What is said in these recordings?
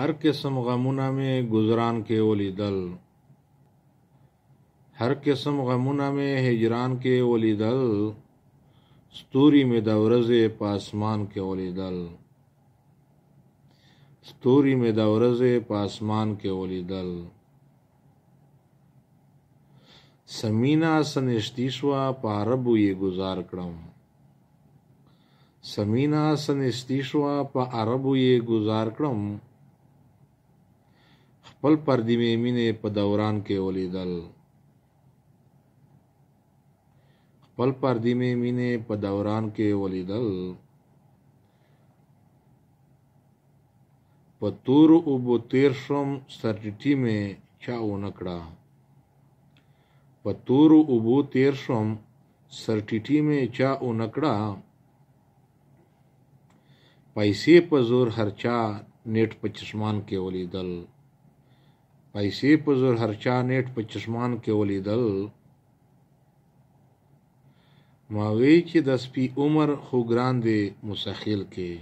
هر قسم غمونه مې گزاران کې ولیدل هر قسم غمونه مې هجران کې ولیدل ستوري مې د ورځې په اسمان کې ولیدل ستوري مې د ورځې په اسمان کې ولیدل سمینا سنشتی شوا په عربو یې گزار کړم سمینا سنشتی شوا په عربو یې گزار کړم خپل پردیمې مینې په دوران کې ولیدل خپل پردیمې مینې په دوران کې ولیدل په تور اوبو تیر شوم سرټټي مې چا ونه کړه په تور اوبو تیر شوم سرټټي مې چا ونه کړه پیسې په زور هرچا نیټ په چشمان کې ولیدل پیسې په زور هر چا نیټ په چشمان کې ولیدل ما وی چې د سپي عمر خو ګران دی مسخیل کې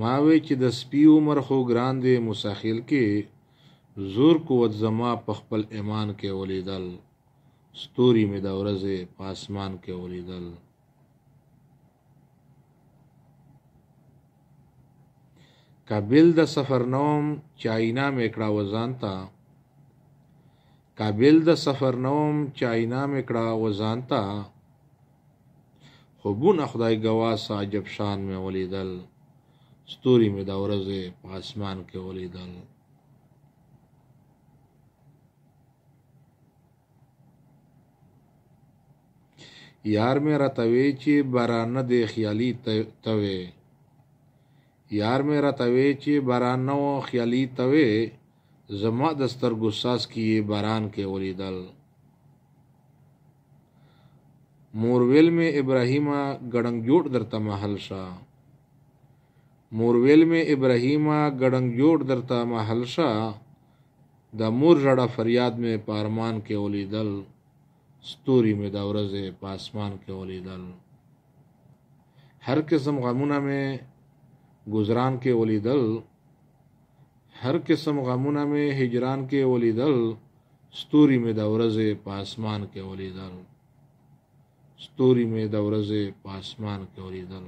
ما وی چې د سپي عمر خو ګران دی مسخیل کې زور قوت زما په خپل ایمان کې ولیدل ستوري مې د ورځې په اسمان کې ولیدل قابل د سفرنوم چاینا میکړه وزان تا قابل د سفرنوم چاینا میکړه وزان تا خوبونه خدای گوا ساجب شان مې ولیدل ستوري مې دا ورځې په اسمان کې ولیدل یار مې راتوي چې باران نه دی خیالي توي یار مې راتوي چې باران نو خیالي توي زما د سترګو ساس کې باران کې ولیدل مورول مې ابراهیمه ګړنګ جوړ درته محل شاه مورول مې ابراهیمه ګړنګ جوړ درته محل شاه د مور ژړه فریاد مې پارمان کې ولیدل ستوري مې د ورځې پاسمان کې ولیدل هر قسم غمونه مې گزران کې ولیدل هر قسم غمونه مې هجران کې ولیدل ستوري مې د ورځې په اسمان کې ولیدل ستوري مې د ورځې په اسمان کې ولیدل